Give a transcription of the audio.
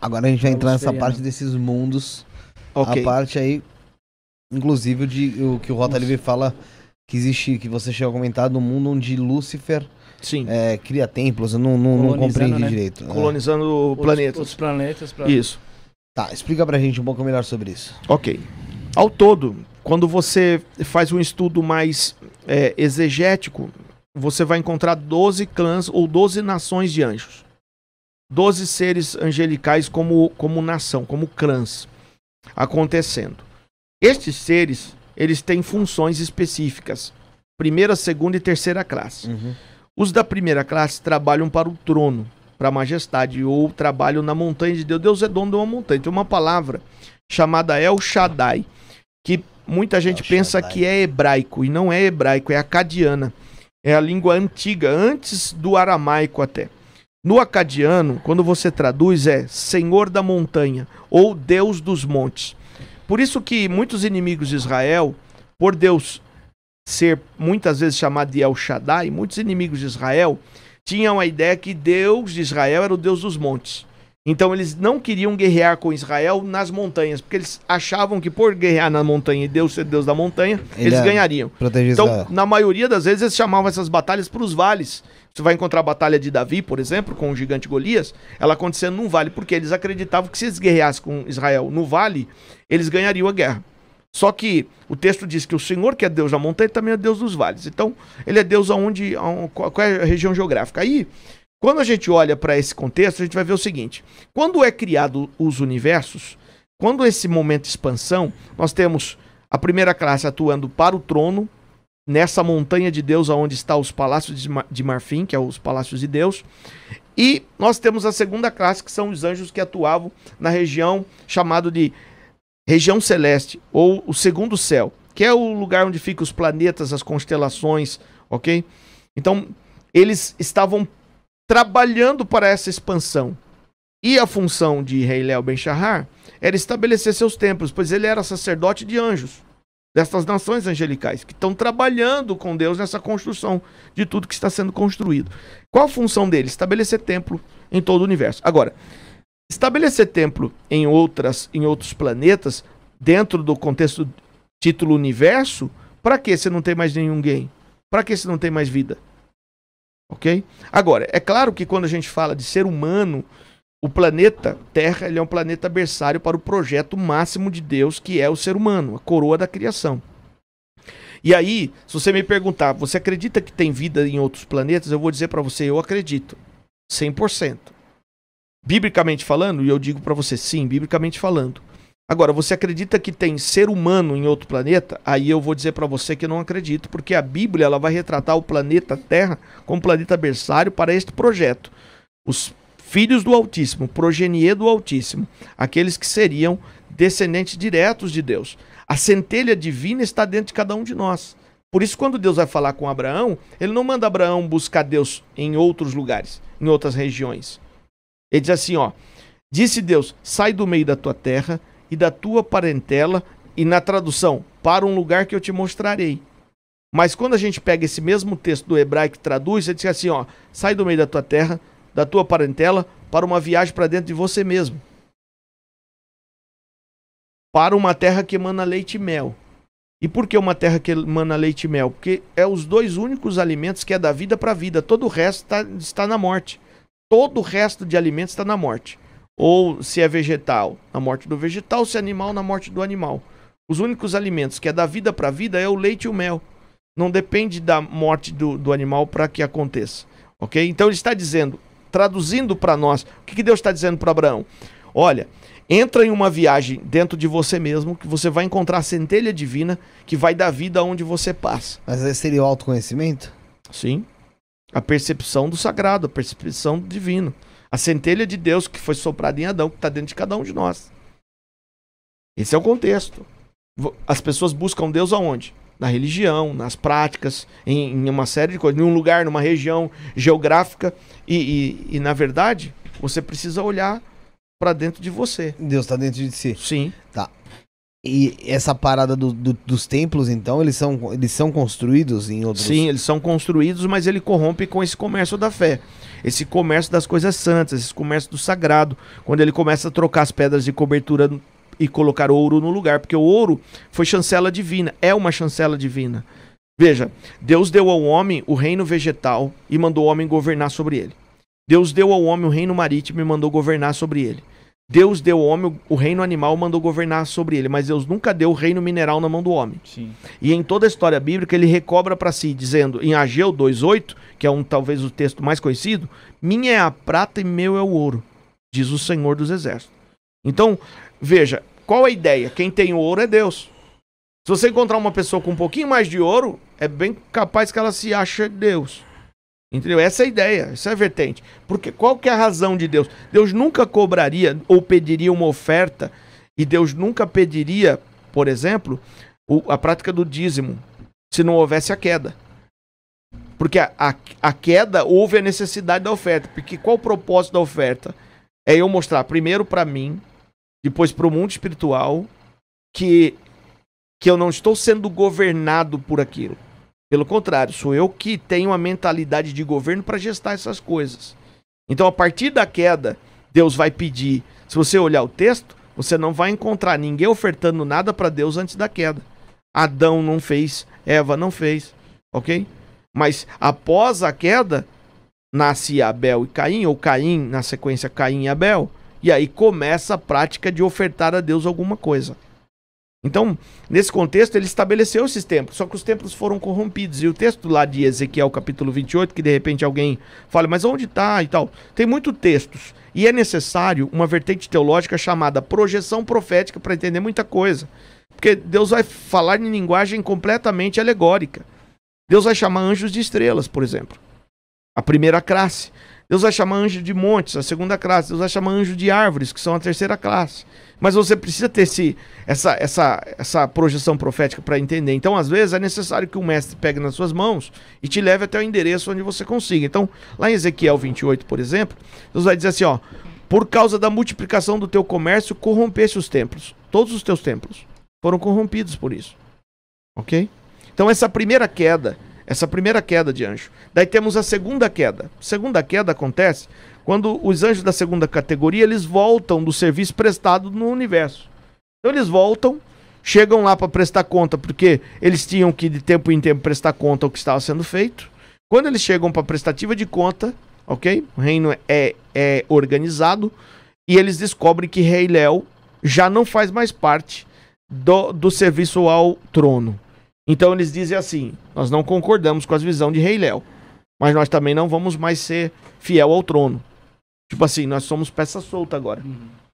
Agora a gente vai entrar nessa parte né? desses mundos. Okay. A parte aí, inclusive, de o que o Rota Livre fala que existe, que você chegou a comentar, do mundo onde Lúcifer é, cria templos. Eu não, não, não compreendi né? direito. Né? Colonizando é. outros, Outros planetas pra... Isso. Tá, explica pra gente um pouco melhor sobre isso. Ok. Ao todo, quando você faz um estudo mais é, exegético, você vai encontrar 12 clãs ou 12 nações de anjos. 12 seres angelicais como, como nação, como clãs acontecendo. Estes seres, eles têm funções específicas. Primeira, segunda e terceira classe. Uhum. Os da primeira classe trabalham para o trono, para a majestade, ou trabalham na montanha de Deus. Deus é dono de uma montanha. Tem uma palavra chamada El Shaddai, que muita gente El pensa Shaddai. que é hebraico, e não é hebraico, é acadiana. É a língua antiga, antes do aramaico até. No acadiano, quando você traduz, é Senhor da Montanha ou Deus dos Montes. Por isso que muitos inimigos de Israel, por Deus ser muitas vezes chamado de El Shaddai, muitos inimigos de Israel tinham a ideia que Deus de Israel era o Deus dos montes. Então eles não queriam guerrear com Israel nas montanhas, porque eles achavam que por guerrear na montanha e Deus ser Deus da montanha, Ele eles ganhariam. Então, na maioria das vezes, eles chamavam essas batalhas para os vales. Você vai encontrar a batalha de Davi, por exemplo, com o gigante Golias, ela acontecendo num vale, porque eles acreditavam que se eles guerreassem com Israel no vale, eles ganhariam a guerra. Só que o texto diz que o Senhor, que é Deus da montanha, também é Deus dos vales. Então, ele é Deus aonde, aonde qual é a região geográfica. Aí, quando a gente olha para esse contexto, a gente vai ver o seguinte: quando é criado os universos, quando esse momento de expansão, nós temos a primeira classe atuando para o trono, nessa montanha de Deus aonde está os palácios de, marfim, que é os palácios de Deus, e nós temos a segunda classe, que são os anjos que atuavam na região chamado de região celeste ou o segundo céu, que é o lugar onde ficam os planetas, as constelações, OK? Então, eles estavam trabalhando para essa expansão. E a função de Rei Léo ben era estabelecer seus templos, pois ele era sacerdote de anjos, dessas nações angelicais, que estão trabalhando com Deus nessa construção de tudo que está sendo construído. Qual a função dele? Estabelecer templo em todo o universo. Agora, estabelecer templo em, outras, em outros planetas, dentro do contexto título universo, para que você não tem mais nenhum game? Para que você não tem mais vida? Ok? Agora, é claro que quando a gente fala de ser humano, o planeta Terra ele é um planeta berçário para o projeto máximo de Deus, que é o ser humano, a coroa da criação. E aí, se você me perguntar, você acredita que tem vida em outros planetas? Eu vou dizer para você, eu acredito. 100%. Biblicamente falando, e eu digo para você, sim, biblicamente falando. Agora, você acredita que tem ser humano em outro planeta? Aí eu vou dizer para você que não acredito, porque a Bíblia ela vai retratar o planeta Terra como planeta berçário para este projeto. Os filhos do Altíssimo, progenie do Altíssimo, aqueles que seriam descendentes diretos de Deus. A centelha divina está dentro de cada um de nós. Por isso, quando Deus vai falar com Abraão, ele não manda Abraão buscar Deus em outros lugares, em outras regiões. Ele diz assim: ó, disse Deus: sai do meio da tua terra, e da tua parentela, e na tradução, para um lugar que eu te mostrarei. Mas quando a gente pega esse mesmo texto do hebraico e traduz, ele diz assim, ó, sai do meio da tua terra, da tua parentela, para uma viagem para dentro de você mesmo. Para uma terra que emana leite e mel. E por que uma terra que emana leite e mel? Porque é os dois únicos alimentos que é da vida para a vida. Todo o resto tá, está na morte. Todo o resto de alimentos está na morte ou se é vegetal, na morte do vegetal, se é animal, na morte do animal. Os únicos alimentos que é da vida para a vida é o leite e o mel. Não depende da morte do, do animal para que aconteça. Ok? Então ele está dizendo, traduzindo para nós, o que, que Deus está dizendo para Abraão? Olha, entra em uma viagem dentro de você mesmo, que você vai encontrar a centelha divina que vai dar vida aonde você passa. Mas esse seria o autoconhecimento? Sim. A percepção do sagrado, a percepção divina. A centelha de Deus que foi soprada em Adão, que está dentro de cada um de nós. Esse é o contexto. As pessoas buscam Deus aonde? Na religião, nas práticas, em, em uma série de coisas, em um lugar, numa região geográfica. E, e, e na verdade, você precisa olhar para dentro de você. Deus está dentro de si. Sim. Tá. E essa parada do, do, dos templos, então, eles são, eles são construídos em outros... Sim, eles são construídos, mas ele corrompe com esse comércio da fé. Esse comércio das coisas santas, esse comércio do sagrado. Quando ele começa a trocar as pedras de cobertura e colocar ouro no lugar. Porque o ouro foi chancela divina, é uma chancela divina. Veja, Deus deu ao homem o reino vegetal e mandou o homem governar sobre ele. Deus deu ao homem o reino marítimo e mandou governar sobre ele. Deus deu ao homem o reino animal mandou governar sobre ele, mas Deus nunca deu o reino mineral na mão do homem. Sim. E em toda a história bíblica ele recobra para si, dizendo em Ageu 2:8, que é um talvez o texto mais conhecido, minha é a prata e meu é o ouro, diz o Senhor dos exércitos. Então, veja, qual a ideia? Quem tem o ouro é Deus. Se você encontrar uma pessoa com um pouquinho mais de ouro, é bem capaz que ela se ache Deus. Entendeu? Essa é a ideia, essa é a vertente. Porque qual que é a razão de Deus? Deus nunca cobraria ou pediria uma oferta e Deus nunca pediria, por exemplo, o, a prática do dízimo, se não houvesse a queda. Porque a, a, a, queda houve a necessidade da oferta. Porque qual o propósito da oferta? É eu mostrar primeiro para mim, depois para o mundo espiritual, que, que eu não estou sendo governado por aquilo. Pelo contrário, sou eu que tenho a mentalidade de governo para gestar essas coisas. Então, a partir da queda, Deus vai pedir. Se você olhar o texto, você não vai encontrar ninguém ofertando nada para Deus antes da queda. Adão não fez, Eva não fez, ok? Mas após a queda, nasce Abel e Caim, ou Caim, na sequência Caim e Abel, e aí começa a prática de ofertar a Deus alguma coisa. Então, nesse contexto, ele estabeleceu esses templos, só que os templos foram corrompidos. E o texto lá de Ezequiel, capítulo 28, que de repente alguém fala, mas onde está e tal? Tem muitos textos. E é necessário uma vertente teológica chamada projeção profética para entender muita coisa. Porque Deus vai falar em linguagem completamente alegórica. Deus vai chamar anjos de estrelas, por exemplo. A primeira classe. Deus vai chamar anjo de montes, a segunda classe. Deus vai chamar anjo de árvores, que são a terceira classe. Mas você precisa ter esse, essa, essa, essa projeção profética para entender. Então, às vezes, é necessário que o mestre pegue nas suas mãos e te leve até o endereço onde você consiga. Então, lá em Ezequiel 28, por exemplo, Deus vai dizer assim: ó, por causa da multiplicação do teu comércio, corrompeste os templos. Todos os teus templos foram corrompidos por isso. Ok? Então, essa primeira queda essa primeira queda de anjo. Daí temos a segunda queda. A segunda queda acontece quando os anjos da segunda categoria eles voltam do serviço prestado no universo. Então eles voltam, chegam lá para prestar conta, porque eles tinham que de tempo em tempo prestar conta o que estava sendo feito. Quando eles chegam para prestativa de conta, ok? O reino é, é organizado e eles descobrem que Rei Léo já não faz mais parte do, do serviço ao trono. Então eles dizem assim: nós não concordamos com as visões de Rei Léo, mas nós também não vamos mais ser fiel ao trono. Tipo assim, nós somos peça solta agora. Uhum.